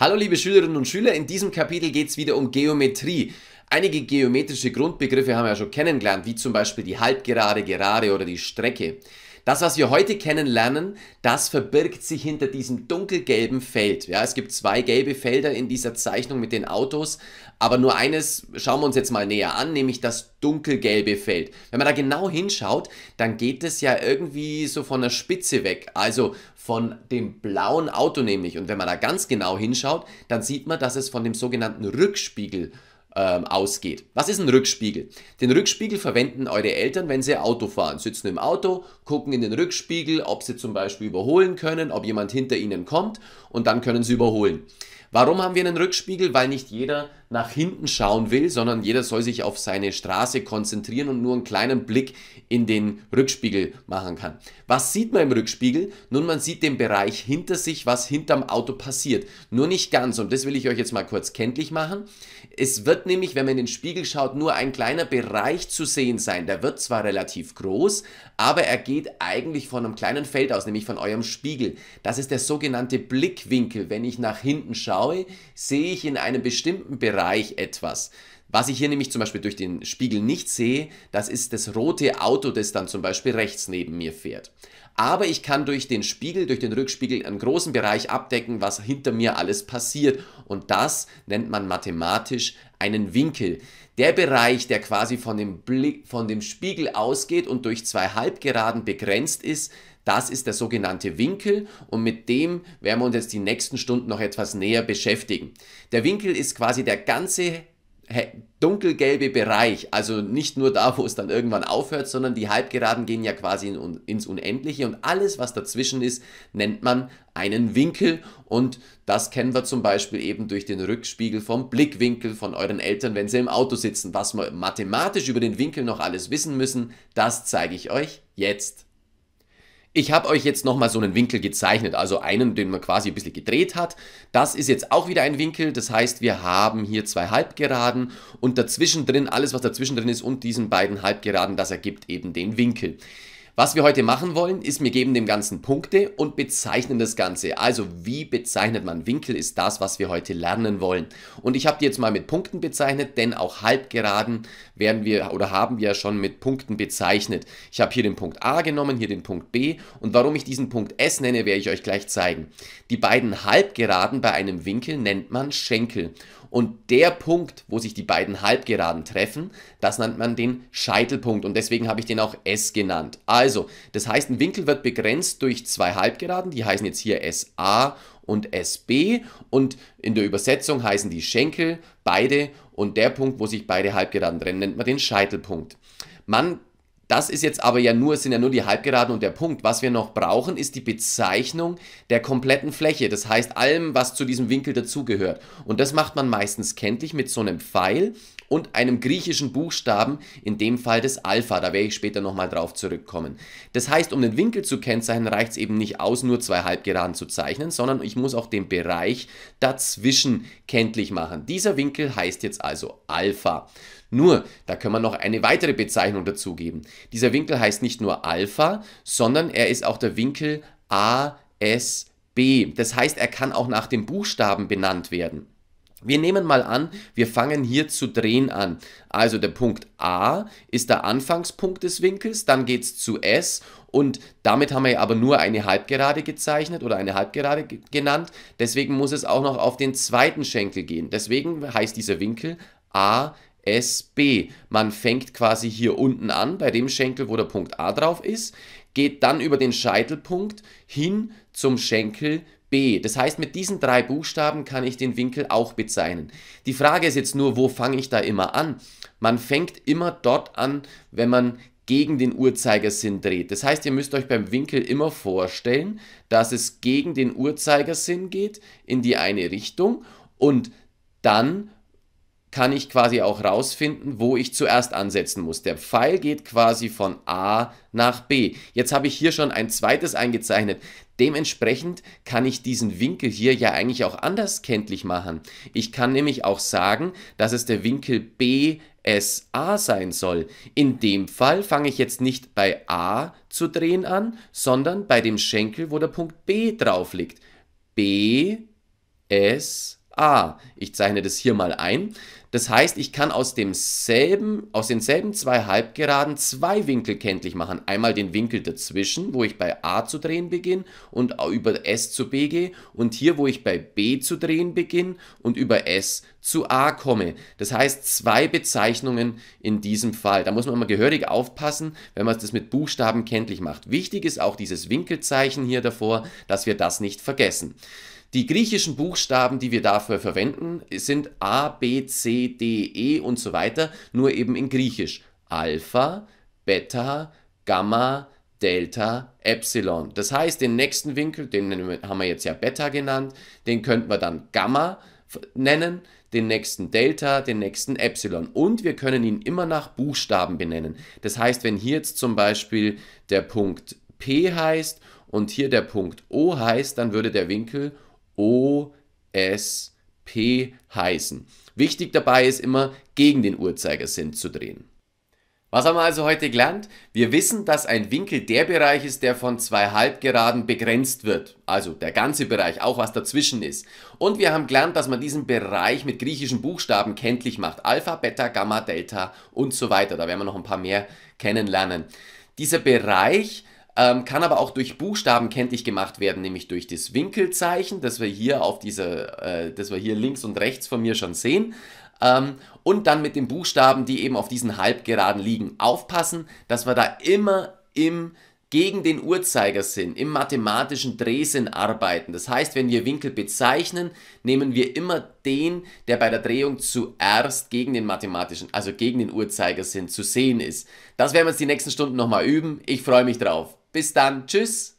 Hallo liebe Schülerinnen und Schüler, in diesem Kapitel geht es wieder um Geometrie. Einige geometrische Grundbegriffe haben wir ja schon kennengelernt, wie zum Beispiel die Halbgerade, Gerade oder die Strecke. Das, was wir heute kennenlernen, das verbirgt sich hinter diesem dunkelgelben Feld. Ja, es gibt zwei gelbe Felder in dieser Zeichnung mit den Autos, aber nur eines schauen wir uns jetzt mal näher an, nämlich das dunkelgelbe Feld. Wenn man da genau hinschaut, dann geht es ja irgendwie so von der Spitze weg, also von dem blauen Auto nämlich. Und wenn man da ganz genau hinschaut, dann sieht man, dass es von dem sogenannten Rückspiegel ähm, ausgeht. Was ist ein Rückspiegel? Den Rückspiegel verwenden eure Eltern, wenn sie Auto fahren. Sitzen im Auto, gucken in den Rückspiegel, ob sie zum Beispiel überholen können, ob jemand hinter ihnen kommt und dann können sie überholen. Warum haben wir einen Rückspiegel? Weil nicht jeder nach hinten schauen will, sondern jeder soll sich auf seine Straße konzentrieren und nur einen kleinen Blick in den Rückspiegel machen kann. Was sieht man im Rückspiegel? Nun, man sieht den Bereich hinter sich, was hinterm Auto passiert. Nur nicht ganz und das will ich euch jetzt mal kurz kenntlich machen. Es wird nämlich, wenn man in den Spiegel schaut, nur ein kleiner Bereich zu sehen sein. Der wird zwar relativ groß, aber er geht eigentlich von einem kleinen Feld aus, nämlich von eurem Spiegel. Das ist der sogenannte Blickwinkel. Wenn ich nach hinten schaue, sehe ich in einem bestimmten Bereich Bereich etwas. Was ich hier nämlich zum Beispiel durch den Spiegel nicht sehe, das ist das rote Auto, das dann zum Beispiel rechts neben mir fährt. Aber ich kann durch den Spiegel, durch den Rückspiegel einen großen Bereich abdecken, was hinter mir alles passiert. Und das nennt man mathematisch einen Winkel. Der Bereich, der quasi von dem, Blick, von dem Spiegel ausgeht und durch zwei Halbgeraden begrenzt ist, das ist der sogenannte Winkel und mit dem werden wir uns jetzt die nächsten Stunden noch etwas näher beschäftigen. Der Winkel ist quasi der ganze dunkelgelbe Bereich, also nicht nur da, wo es dann irgendwann aufhört, sondern die Halbgeraden gehen ja quasi in, ins Unendliche und alles, was dazwischen ist, nennt man einen Winkel und das kennen wir zum Beispiel eben durch den Rückspiegel vom Blickwinkel von euren Eltern, wenn sie im Auto sitzen. Was wir mathematisch über den Winkel noch alles wissen müssen, das zeige ich euch jetzt. Ich habe euch jetzt nochmal so einen Winkel gezeichnet, also einen, den man quasi ein bisschen gedreht hat. Das ist jetzt auch wieder ein Winkel, das heißt, wir haben hier zwei Halbgeraden und dazwischen drin, alles was dazwischen drin ist und diesen beiden Halbgeraden, das ergibt eben den Winkel. Was wir heute machen wollen, ist, wir geben dem Ganzen Punkte und bezeichnen das Ganze. Also wie bezeichnet man Winkel, ist das, was wir heute lernen wollen. Und ich habe die jetzt mal mit Punkten bezeichnet, denn auch Halbgeraden werden wir oder haben wir ja schon mit Punkten bezeichnet. Ich habe hier den Punkt A genommen, hier den Punkt B und warum ich diesen Punkt S nenne, werde ich euch gleich zeigen. Die beiden Halbgeraden bei einem Winkel nennt man Schenkel. Und der Punkt, wo sich die beiden Halbgeraden treffen, das nennt man den Scheitelpunkt und deswegen habe ich den auch S genannt. Also also, das heißt, ein Winkel wird begrenzt durch zwei Halbgeraden, die heißen jetzt hier SA und SB und in der Übersetzung heißen die Schenkel beide und der Punkt, wo sich beide Halbgeraden trennen, nennt man den Scheitelpunkt. Man das ist jetzt aber ja nur, es sind ja nur die Halbgeraden und der Punkt. Was wir noch brauchen, ist die Bezeichnung der kompletten Fläche. Das heißt, allem, was zu diesem Winkel dazugehört. Und das macht man meistens kenntlich mit so einem Pfeil und einem griechischen Buchstaben, in dem Fall des Alpha. Da werde ich später nochmal drauf zurückkommen. Das heißt, um den Winkel zu kennzeichnen, reicht es eben nicht aus, nur zwei Halbgeraden zu zeichnen, sondern ich muss auch den Bereich dazwischen kenntlich machen. Dieser Winkel heißt jetzt also Alpha. Nur, da können wir noch eine weitere Bezeichnung dazugeben. Dieser Winkel heißt nicht nur Alpha, sondern er ist auch der Winkel ASB. Das heißt, er kann auch nach dem Buchstaben benannt werden. Wir nehmen mal an, wir fangen hier zu drehen an. Also der Punkt A ist der Anfangspunkt des Winkels, dann geht es zu S und damit haben wir aber nur eine Halbgerade gezeichnet oder eine Halbgerade genannt. Deswegen muss es auch noch auf den zweiten Schenkel gehen. Deswegen heißt dieser Winkel A. -S -B. SB. Man fängt quasi hier unten an, bei dem Schenkel, wo der Punkt A drauf ist, geht dann über den Scheitelpunkt hin zum Schenkel B. Das heißt, mit diesen drei Buchstaben kann ich den Winkel auch bezeichnen. Die Frage ist jetzt nur, wo fange ich da immer an? Man fängt immer dort an, wenn man gegen den Uhrzeigersinn dreht. Das heißt, ihr müsst euch beim Winkel immer vorstellen, dass es gegen den Uhrzeigersinn geht in die eine Richtung und dann kann ich quasi auch rausfinden, wo ich zuerst ansetzen muss. Der Pfeil geht quasi von A nach B. Jetzt habe ich hier schon ein zweites eingezeichnet. Dementsprechend kann ich diesen Winkel hier ja eigentlich auch anders kenntlich machen. Ich kann nämlich auch sagen, dass es der Winkel BSA sein soll. In dem Fall fange ich jetzt nicht bei A zu drehen an, sondern bei dem Schenkel, wo der Punkt B drauf liegt. BSA. Ich zeichne das hier mal ein. Das heißt, ich kann aus, demselben, aus denselben zwei Halbgeraden zwei Winkel kenntlich machen. Einmal den Winkel dazwischen, wo ich bei A zu drehen beginne und über S zu B gehe. Und hier, wo ich bei B zu drehen beginne und über S zu A komme. Das heißt, zwei Bezeichnungen in diesem Fall. Da muss man immer gehörig aufpassen, wenn man das mit Buchstaben kenntlich macht. Wichtig ist auch dieses Winkelzeichen hier davor, dass wir das nicht vergessen. Die griechischen Buchstaben, die wir dafür verwenden, sind A, B, C, D, E und so weiter, nur eben in Griechisch. Alpha, Beta, Gamma, Delta, Epsilon. Das heißt, den nächsten Winkel, den haben wir jetzt ja Beta genannt, den könnten wir dann Gamma nennen, den nächsten Delta, den nächsten Epsilon. Und wir können ihn immer nach Buchstaben benennen. Das heißt, wenn hier jetzt zum Beispiel der Punkt P heißt und hier der Punkt O heißt, dann würde der Winkel OSP heißen. Wichtig dabei ist immer, gegen den Uhrzeigersinn zu drehen. Was haben wir also heute gelernt? Wir wissen, dass ein Winkel der Bereich ist, der von zwei Halbgeraden begrenzt wird. Also der ganze Bereich, auch was dazwischen ist. Und wir haben gelernt, dass man diesen Bereich mit griechischen Buchstaben kenntlich macht. Alpha, Beta, Gamma, Delta und so weiter. Da werden wir noch ein paar mehr kennenlernen. Dieser Bereich ähm, kann aber auch durch Buchstaben kenntlich gemacht werden, nämlich durch das Winkelzeichen, das wir hier auf diese, äh, das wir hier links und rechts von mir schon sehen. Ähm, und dann mit den Buchstaben, die eben auf diesen Halbgeraden liegen. Aufpassen, dass wir da immer im gegen den Uhrzeigersinn, im mathematischen Drehsinn arbeiten. Das heißt, wenn wir Winkel bezeichnen, nehmen wir immer den, der bei der Drehung zuerst gegen den mathematischen, also gegen den Uhrzeigersinn zu sehen ist. Das werden wir uns die nächsten Stunden nochmal üben. Ich freue mich drauf. Bis dann, tschüss.